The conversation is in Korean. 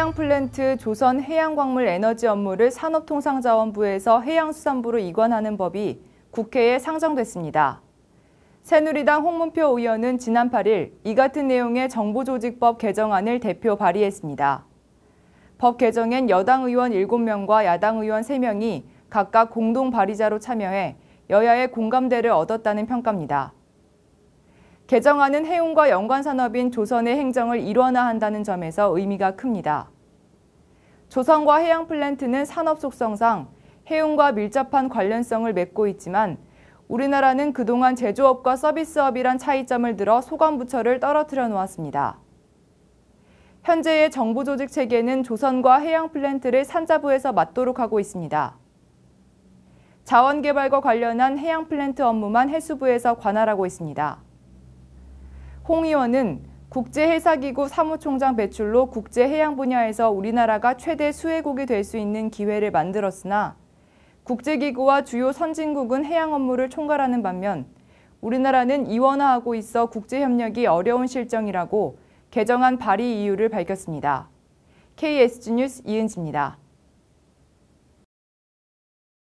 해양 플랜트 조선 해양광물 에너지 업무를 산업통상자원부에서 해양수산부로 이관하는 법이 국회에 상정됐습니다. 새누리당 홍문표 의원은 지난 8일 이 같은 내용의 정보조직법 개정안을 대표 발의했습니다. 법 개정엔 여당 의원 7명과 야당 의원 3명이 각각 공동 발의자로 참여해 여야의 공감대를 얻었다는 평가입니다. 개정안은 해운과 연관 산업인 조선의 행정을 일원화한다는 점에서 의미가 큽니다. 조선과 해양 플랜트는 산업 속성상 해운과 밀접한 관련성을 맺고 있지만 우리나라는 그동안 제조업과 서비스업이란 차이점을 들어 소관부처를 떨어뜨려 놓았습니다. 현재의 정부 조직 체계는 조선과 해양 플랜트를 산자부에서 맡도록 하고 있습니다. 자원개발과 관련한 해양 플랜트 업무만 해수부에서 관할하고 있습니다. 홍 의원은 국제해사기구 사무총장 배출로 국제해양 분야에서 우리나라가 최대 수혜국이 될 수 있는 기회를 만들었으나 국제기구와 주요 선진국은 해양 업무를 총괄하는 반면 우리나라는 이원화하고 있어 국제협력이 어려운 실정이라고 개정안 발의 이유를 밝혔습니다. KSG 뉴스 이은지입니다.